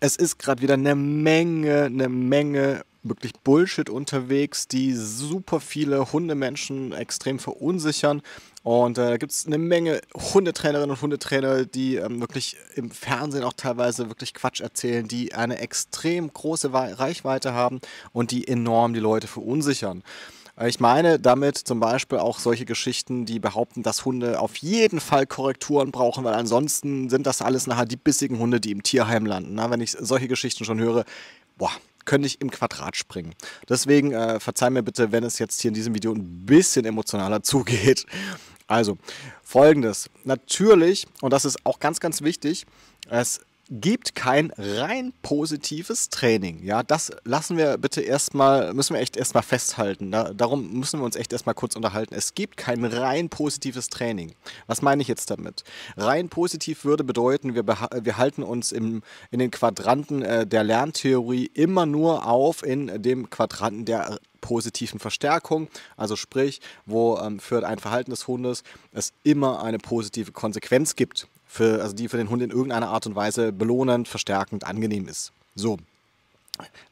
es ist gerade wieder eine Menge, eine Menge wirklich Bullshit unterwegs, die super viele Hundemenschen extrem verunsichern. Und äh, da gibt es eine Menge Hundetrainerinnen und Hundetrainer, die ähm, wirklich im Fernsehen auch teilweise wirklich Quatsch erzählen, die eine extrem große Reichweite haben und die enorm die Leute verunsichern. Äh, ich meine damit zum Beispiel auch solche Geschichten, die behaupten, dass Hunde auf jeden Fall Korrekturen brauchen, weil ansonsten sind das alles nachher die bissigen Hunde, die im Tierheim landen. Na, ne? wenn ich solche Geschichten schon höre, boah, könnte ich im Quadrat springen. Deswegen äh, verzeih mir bitte, wenn es jetzt hier in diesem Video ein bisschen emotionaler zugeht. Also, folgendes. Natürlich, und das ist auch ganz, ganz wichtig, es gibt kein rein positives Training. Ja, das lassen wir bitte erstmal, müssen wir echt erstmal festhalten. Da, darum müssen wir uns echt erstmal kurz unterhalten. Es gibt kein rein positives Training. Was meine ich jetzt damit? Rein positiv würde bedeuten, wir, wir halten uns im, in den Quadranten äh, der Lerntheorie immer nur auf in dem Quadranten der positiven Verstärkung, also sprich, wo ähm, für ein Verhalten des Hundes es immer eine positive Konsequenz gibt für, also die für den Hund in irgendeiner Art und Weise belohnend, verstärkend, angenehm ist. So.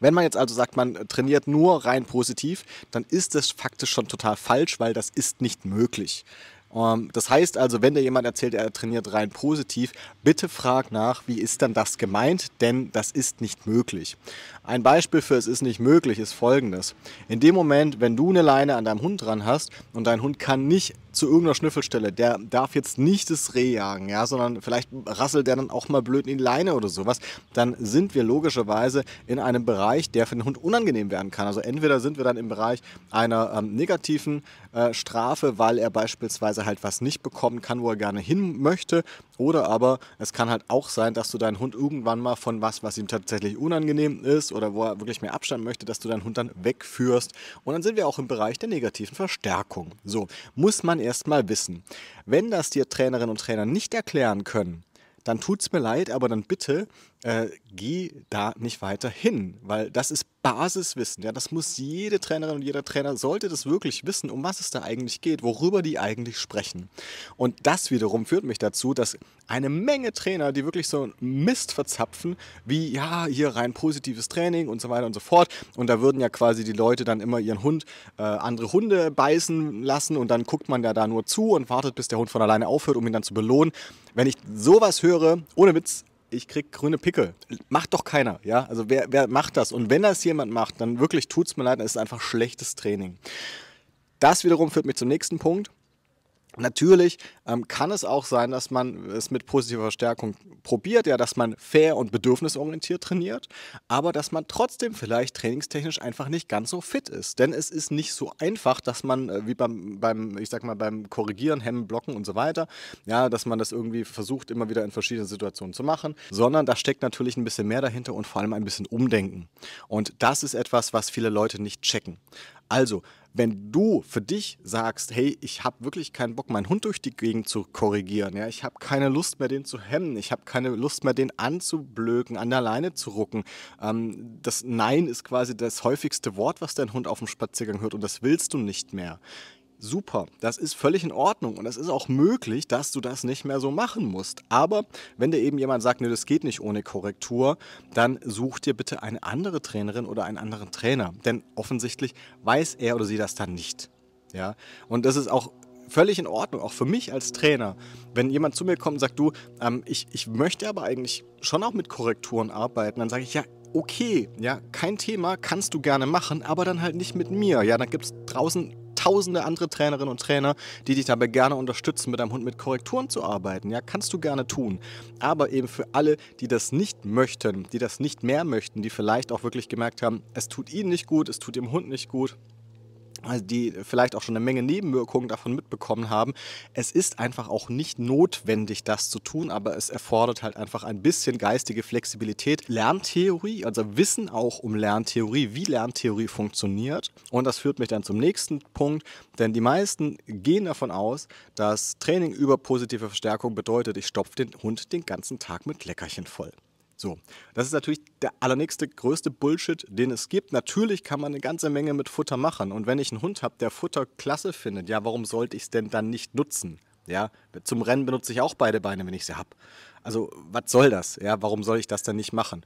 Wenn man jetzt also sagt, man trainiert nur rein positiv, dann ist das faktisch schon total falsch, weil das ist nicht möglich. Ähm, das heißt also, wenn dir jemand erzählt, er trainiert rein positiv, bitte frag nach, wie ist dann das gemeint, denn das ist nicht möglich. Ein Beispiel für es ist nicht möglich ist folgendes. In dem Moment, wenn du eine Leine an deinem Hund dran hast und dein Hund kann nicht zu irgendeiner Schnüffelstelle, der darf jetzt nicht das Reh jagen, ja, sondern vielleicht rasselt der dann auch mal blöd in die Leine oder sowas, dann sind wir logischerweise in einem Bereich, der für den Hund unangenehm werden kann. Also entweder sind wir dann im Bereich einer ähm, negativen äh, Strafe, weil er beispielsweise er halt was nicht bekommen kann, wo er gerne hin möchte. Oder aber es kann halt auch sein, dass du deinen Hund irgendwann mal von was, was ihm tatsächlich unangenehm ist oder wo er wirklich mehr Abstand möchte, dass du deinen Hund dann wegführst. Und dann sind wir auch im Bereich der negativen Verstärkung. So, muss man erstmal wissen. Wenn das dir Trainerinnen und Trainer nicht erklären können, dann tut es mir leid, aber dann bitte äh, geh da nicht weiter hin, weil das ist Basiswissen. Ja, das muss jede Trainerin und jeder Trainer sollte das wirklich wissen, um was es da eigentlich geht, worüber die eigentlich sprechen. Und das wiederum führt mich dazu, dass eine Menge Trainer, die wirklich so Mist verzapfen, wie ja, hier rein positives Training und so weiter und so fort. Und da würden ja quasi die Leute dann immer ihren Hund äh, andere Hunde beißen lassen und dann guckt man ja da nur zu und wartet, bis der Hund von alleine aufhört, um ihn dann zu belohnen. Wenn ich sowas höre, ohne Witz, ich krieg grüne Pickel. Macht doch keiner, ja? Also wer, wer macht das? Und wenn das jemand macht, dann wirklich tut's mir leid, dann ist einfach schlechtes Training. Das wiederum führt mich zum nächsten Punkt. Natürlich ähm, kann es auch sein, dass man es mit positiver Verstärkung probiert, ja, dass man fair und bedürfnisorientiert trainiert, aber dass man trotzdem vielleicht trainingstechnisch einfach nicht ganz so fit ist. Denn es ist nicht so einfach, dass man, äh, wie beim, beim, ich sag mal, beim Korrigieren, Hemmen, Blocken und so weiter, ja, dass man das irgendwie versucht, immer wieder in verschiedenen Situationen zu machen, sondern da steckt natürlich ein bisschen mehr dahinter und vor allem ein bisschen Umdenken. Und das ist etwas, was viele Leute nicht checken. Also, wenn du für dich sagst, hey, ich habe wirklich keinen Bock, meinen Hund durch die Gegend zu korrigieren, ja, ich habe keine Lust mehr, den zu hemmen, ich habe keine Lust mehr, den anzublöken, an der Leine zu rucken. Ähm, das Nein ist quasi das häufigste Wort, was dein Hund auf dem Spaziergang hört und das willst du nicht mehr super. Das ist völlig in Ordnung und es ist auch möglich, dass du das nicht mehr so machen musst. Aber wenn dir eben jemand sagt, nee, das geht nicht ohne Korrektur, dann such dir bitte eine andere Trainerin oder einen anderen Trainer. Denn offensichtlich weiß er oder sie das dann nicht. Ja? Und das ist auch völlig in Ordnung, auch für mich als Trainer. Wenn jemand zu mir kommt und sagt, du, ähm, ich, ich möchte aber eigentlich schon auch mit Korrekturen arbeiten, dann sage ich, ja, okay, ja, kein Thema, kannst du gerne machen, aber dann halt nicht mit mir. Ja, dann gibt es draußen tausende andere Trainerinnen und Trainer, die dich dabei gerne unterstützen, mit deinem Hund mit Korrekturen zu arbeiten. Ja, kannst du gerne tun. Aber eben für alle, die das nicht möchten, die das nicht mehr möchten, die vielleicht auch wirklich gemerkt haben, es tut ihnen nicht gut, es tut dem Hund nicht gut. Also die vielleicht auch schon eine Menge Nebenwirkungen davon mitbekommen haben. Es ist einfach auch nicht notwendig, das zu tun, aber es erfordert halt einfach ein bisschen geistige Flexibilität. Lerntheorie, also Wissen auch um Lerntheorie, wie Lerntheorie funktioniert. Und das führt mich dann zum nächsten Punkt, denn die meisten gehen davon aus, dass Training über positive Verstärkung bedeutet, ich stopfe den Hund den ganzen Tag mit Leckerchen voll. So, das ist natürlich der allernächste größte Bullshit, den es gibt. Natürlich kann man eine ganze Menge mit Futter machen. Und wenn ich einen Hund habe, der Futter klasse findet, ja, warum sollte ich es denn dann nicht nutzen? Ja, zum Rennen benutze ich auch beide Beine, wenn ich sie habe. Also, was soll das? Ja, warum soll ich das dann nicht machen?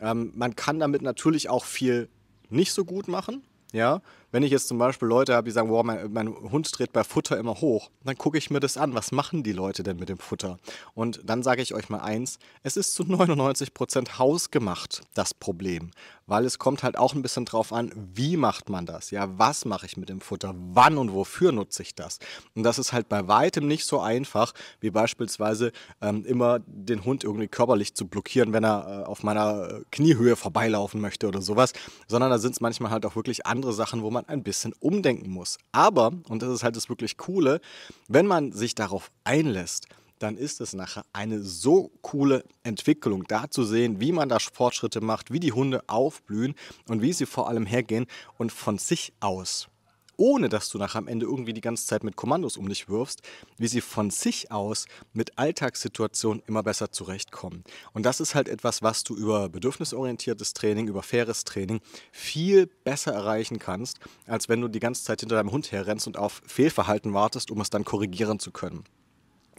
Ähm, man kann damit natürlich auch viel nicht so gut machen. Ja, wenn ich jetzt zum Beispiel Leute habe, die sagen, wow, mein, mein Hund dreht bei Futter immer hoch, dann gucke ich mir das an. Was machen die Leute denn mit dem Futter? Und dann sage ich euch mal eins, es ist zu 99 Prozent hausgemacht, das Problem. Weil es kommt halt auch ein bisschen drauf an, wie macht man das? Ja, was mache ich mit dem Futter? Wann und wofür nutze ich das? Und das ist halt bei weitem nicht so einfach, wie beispielsweise ähm, immer den Hund irgendwie körperlich zu blockieren, wenn er äh, auf meiner äh, Kniehöhe vorbeilaufen möchte oder sowas, sondern da sind es manchmal halt auch wirklich andere Sachen, wo man man ein bisschen umdenken muss. Aber, und das ist halt das wirklich Coole, wenn man sich darauf einlässt, dann ist es nachher eine so coole Entwicklung, da zu sehen, wie man da Fortschritte macht, wie die Hunde aufblühen und wie sie vor allem hergehen und von sich aus ohne dass du nach am Ende irgendwie die ganze Zeit mit Kommandos um dich wirfst, wie sie von sich aus mit Alltagssituationen immer besser zurechtkommen. Und das ist halt etwas, was du über bedürfnisorientiertes Training, über faires Training viel besser erreichen kannst, als wenn du die ganze Zeit hinter deinem Hund herrennst und auf Fehlverhalten wartest, um es dann korrigieren zu können.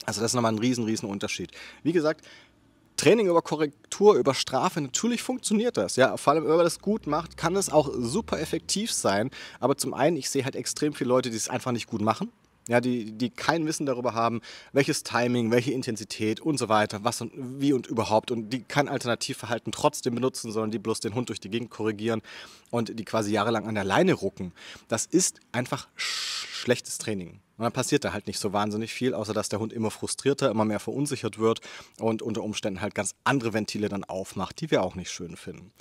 Also das ist nochmal ein riesen, riesen Unterschied. Wie gesagt, Training über Korrektur, über Strafe, natürlich funktioniert das. Ja, vor allem, wenn man das gut macht, kann das auch super effektiv sein. Aber zum einen, ich sehe halt extrem viele Leute, die es einfach nicht gut machen. Ja, die, die kein Wissen darüber haben, welches Timing, welche Intensität und so weiter, was und wie und überhaupt und die kein Alternativverhalten trotzdem benutzen, sondern die bloß den Hund durch die Gegend korrigieren und die quasi jahrelang an der Leine rucken. Das ist einfach sch schlechtes Training. Und dann passiert da halt nicht so wahnsinnig viel, außer dass der Hund immer frustrierter, immer mehr verunsichert wird und unter Umständen halt ganz andere Ventile dann aufmacht, die wir auch nicht schön finden.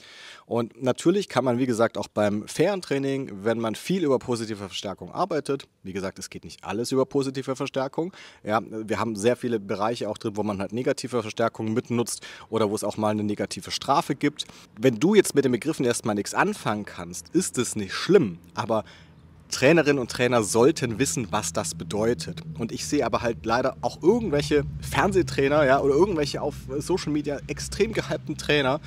Und natürlich kann man, wie gesagt, auch beim fairen Training, wenn man viel über positive Verstärkung arbeitet, wie gesagt, es geht nicht alles über positive Verstärkung. Ja, wir haben sehr viele Bereiche auch drin, wo man halt negative Verstärkungen mitnutzt oder wo es auch mal eine negative Strafe gibt. Wenn du jetzt mit den Begriffen erstmal nichts anfangen kannst, ist es nicht schlimm, aber Trainerinnen und Trainer sollten wissen, was das bedeutet. Und ich sehe aber halt leider auch irgendwelche Fernsehtrainer ja, oder irgendwelche auf Social Media extrem gehypten Trainer,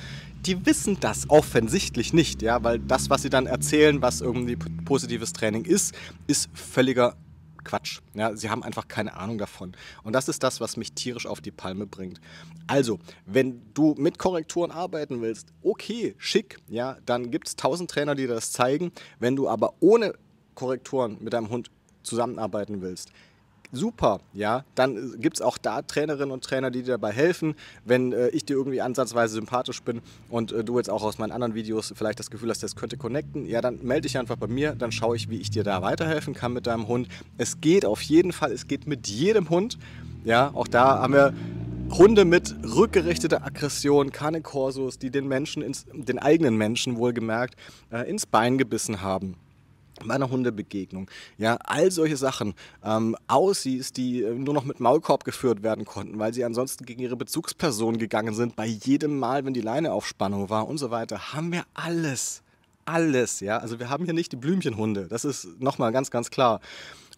die wissen das offensichtlich nicht, ja, weil das, was sie dann erzählen, was irgendwie positives Training ist, ist völliger Quatsch. Ja, sie haben einfach keine Ahnung davon. Und das ist das, was mich tierisch auf die Palme bringt. Also, wenn du mit Korrekturen arbeiten willst, okay, schick, ja, dann gibt es tausend Trainer, die das zeigen. Wenn du aber ohne Korrekturen mit deinem Hund zusammenarbeiten willst, super, ja, dann gibt es auch da Trainerinnen und Trainer, die dir dabei helfen, wenn äh, ich dir irgendwie ansatzweise sympathisch bin und äh, du jetzt auch aus meinen anderen Videos vielleicht das Gefühl hast, das könnte connecten, ja, dann melde dich einfach bei mir, dann schaue ich, wie ich dir da weiterhelfen kann mit deinem Hund. Es geht auf jeden Fall, es geht mit jedem Hund, ja, auch da haben wir Hunde mit rückgerichteter Aggression, keine Korsos, die den Menschen, ins, den eigenen Menschen wohlgemerkt, äh, ins Bein gebissen haben meiner Hundebegegnung, ja, all solche Sachen, ähm, Aussies, die äh, nur noch mit Maulkorb geführt werden konnten, weil sie ansonsten gegen ihre Bezugsperson gegangen sind, bei jedem Mal, wenn die Leine auf Spannung war und so weiter, haben wir alles, alles, ja, also wir haben hier nicht die Blümchenhunde, das ist nochmal ganz, ganz klar.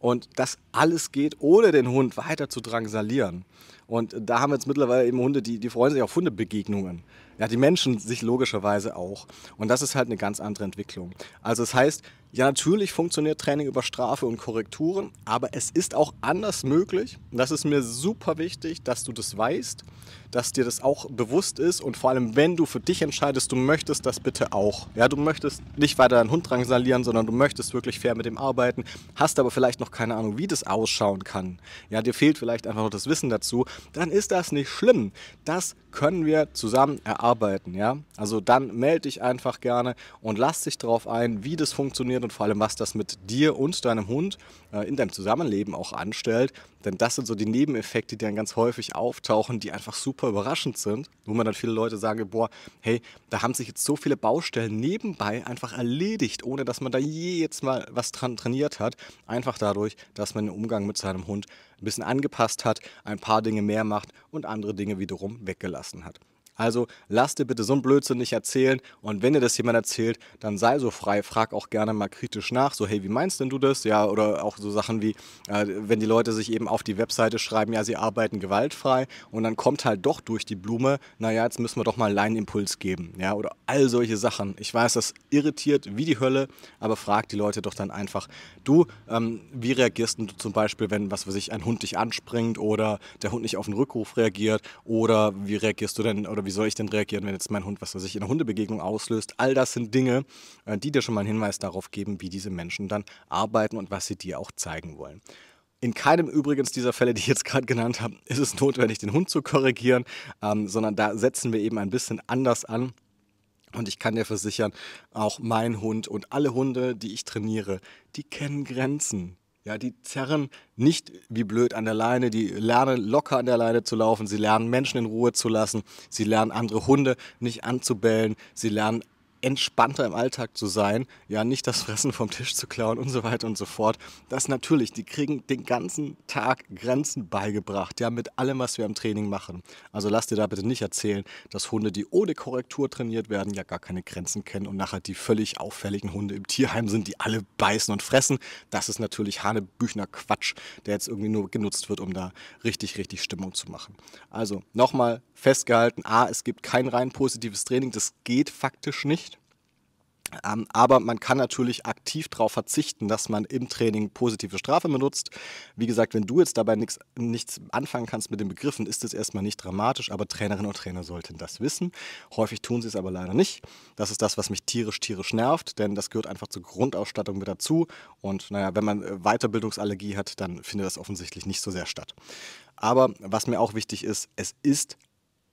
Und das alles geht, ohne den Hund weiter zu drangsalieren. Und da haben wir jetzt mittlerweile eben Hunde, die, die freuen sich auf Hundebegegnungen. Ja, die Menschen sich logischerweise auch. Und das ist halt eine ganz andere Entwicklung. Also das heißt, ja, natürlich funktioniert Training über Strafe und Korrekturen, aber es ist auch anders möglich. Und Das ist mir super wichtig, dass du das weißt, dass dir das auch bewusst ist und vor allem, wenn du für dich entscheidest, du möchtest das bitte auch. Ja, du möchtest nicht weiter deinen Hund drangsalieren, sondern du möchtest wirklich fair mit dem arbeiten, hast aber vielleicht noch keine Ahnung, wie das ausschauen kann. Ja, dir fehlt vielleicht einfach noch das Wissen dazu dann ist das nicht schlimm. Das können wir zusammen erarbeiten, ja? Also dann melde dich einfach gerne und lass dich darauf ein, wie das funktioniert und vor allem, was das mit dir und deinem Hund äh, in deinem Zusammenleben auch anstellt. Denn das sind so die Nebeneffekte, die dann ganz häufig auftauchen, die einfach super überraschend sind, wo man dann viele Leute sagen, boah, hey, da haben sich jetzt so viele Baustellen nebenbei einfach erledigt, ohne dass man da je jetzt mal was dran trainiert hat. Einfach dadurch, dass man den Umgang mit seinem Hund ein bisschen angepasst hat, ein paar Dinge mehr macht und andere Dinge wiederum weggelassen gelassen hat. Also lass dir bitte so einen Blödsinn nicht erzählen und wenn dir das jemand erzählt, dann sei so frei, frag auch gerne mal kritisch nach, so hey, wie meinst denn du das? Ja, oder auch so Sachen wie, äh, wenn die Leute sich eben auf die Webseite schreiben, ja, sie arbeiten gewaltfrei und dann kommt halt doch durch die Blume, naja, jetzt müssen wir doch mal einen Leinimpuls geben, ja, oder all solche Sachen. Ich weiß, das irritiert wie die Hölle, aber frag die Leute doch dann einfach, du, ähm, wie reagierst du zum Beispiel, wenn, was weiß ich, ein Hund dich anspringt oder der Hund nicht auf den Rückruf reagiert oder wie reagierst du denn, oder wie wie soll ich denn reagieren, wenn jetzt mein Hund, was er sich in einer Hundebegegnung auslöst. All das sind Dinge, äh, die dir schon mal einen Hinweis darauf geben, wie diese Menschen dann arbeiten und was sie dir auch zeigen wollen. In keinem übrigens dieser Fälle, die ich jetzt gerade genannt habe, ist es notwendig, den Hund zu korrigieren, ähm, sondern da setzen wir eben ein bisschen anders an. Und ich kann dir versichern, auch mein Hund und alle Hunde, die ich trainiere, die kennen Grenzen. Ja, die zerren nicht wie blöd an der Leine, die lernen locker an der Leine zu laufen, sie lernen Menschen in Ruhe zu lassen, sie lernen andere Hunde nicht anzubellen, sie lernen entspannter im Alltag zu sein, ja, nicht das Fressen vom Tisch zu klauen und so weiter und so fort. Das natürlich, die kriegen den ganzen Tag Grenzen beigebracht, ja, mit allem, was wir im Training machen. Also lass dir da bitte nicht erzählen, dass Hunde, die ohne Korrektur trainiert werden, ja gar keine Grenzen kennen und nachher die völlig auffälligen Hunde im Tierheim sind, die alle beißen und fressen. Das ist natürlich Hanebüchner Quatsch, der jetzt irgendwie nur genutzt wird, um da richtig, richtig Stimmung zu machen. Also nochmal festgehalten, a, es gibt kein rein positives Training, das geht faktisch nicht. Ähm, aber man kann natürlich aktiv darauf verzichten, dass man im Training positive Strafe benutzt. Wie gesagt, wenn du jetzt dabei nix, nichts anfangen kannst mit den Begriffen, ist es erstmal nicht dramatisch, aber Trainerinnen und Trainer sollten das wissen. Häufig tun sie es aber leider nicht. Das ist das, was mich tierisch, tierisch nervt, denn das gehört einfach zur Grundausstattung mit dazu. Und naja, wenn man äh, Weiterbildungsallergie hat, dann findet das offensichtlich nicht so sehr statt. Aber was mir auch wichtig ist, es ist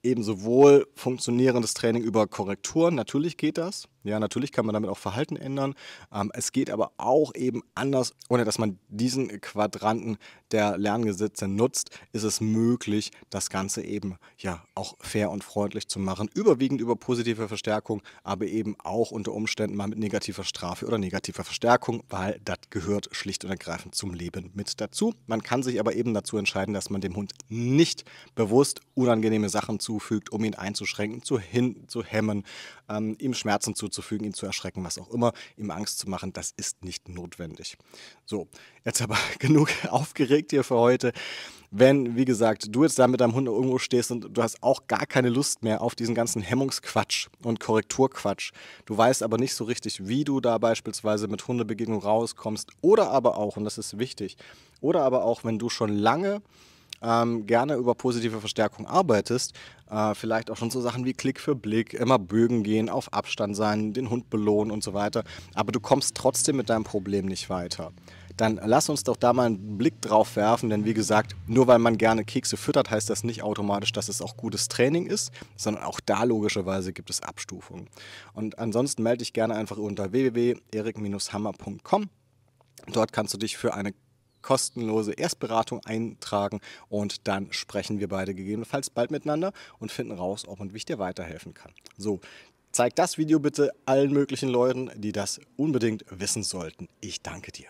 eben sowohl funktionierendes Training über Korrekturen, natürlich geht das, ja, natürlich kann man damit auch Verhalten ändern. Ähm, es geht aber auch eben anders, ohne dass man diesen Quadranten der Lerngesetze nutzt, ist es möglich, das Ganze eben ja auch fair und freundlich zu machen. Überwiegend über positive Verstärkung, aber eben auch unter Umständen mal mit negativer Strafe oder negativer Verstärkung, weil das gehört schlicht und ergreifend zum Leben mit dazu. Man kann sich aber eben dazu entscheiden, dass man dem Hund nicht bewusst unangenehme Sachen zufügt, um ihn einzuschränken, zu, hin, zu hemmen, ähm, ihm Schmerzen zuzufügen zuzufügen, ihn zu erschrecken, was auch immer, ihm Angst zu machen, das ist nicht notwendig. So, jetzt aber genug aufgeregt hier für heute. Wenn, wie gesagt, du jetzt da mit deinem Hund irgendwo stehst und du hast auch gar keine Lust mehr auf diesen ganzen Hemmungsquatsch und Korrekturquatsch, du weißt aber nicht so richtig, wie du da beispielsweise mit Hundebegegnung rauskommst oder aber auch, und das ist wichtig, oder aber auch, wenn du schon lange ähm, gerne über positive Verstärkung arbeitest, äh, vielleicht auch schon so Sachen wie Klick für Blick, immer Bögen gehen, auf Abstand sein, den Hund belohnen und so weiter, aber du kommst trotzdem mit deinem Problem nicht weiter dann lass uns doch da mal einen Blick drauf werfen, denn wie gesagt, nur weil man gerne Kekse füttert, heißt das nicht automatisch, dass es auch gutes Training ist, sondern auch da logischerweise gibt es Abstufungen. Und ansonsten melde dich gerne einfach unter www.erik-hammer.com. Dort kannst du dich für eine kostenlose Erstberatung eintragen und dann sprechen wir beide gegebenenfalls bald miteinander und finden raus, ob und wie ich dir weiterhelfen kann. So, zeig das Video bitte allen möglichen Leuten, die das unbedingt wissen sollten. Ich danke dir.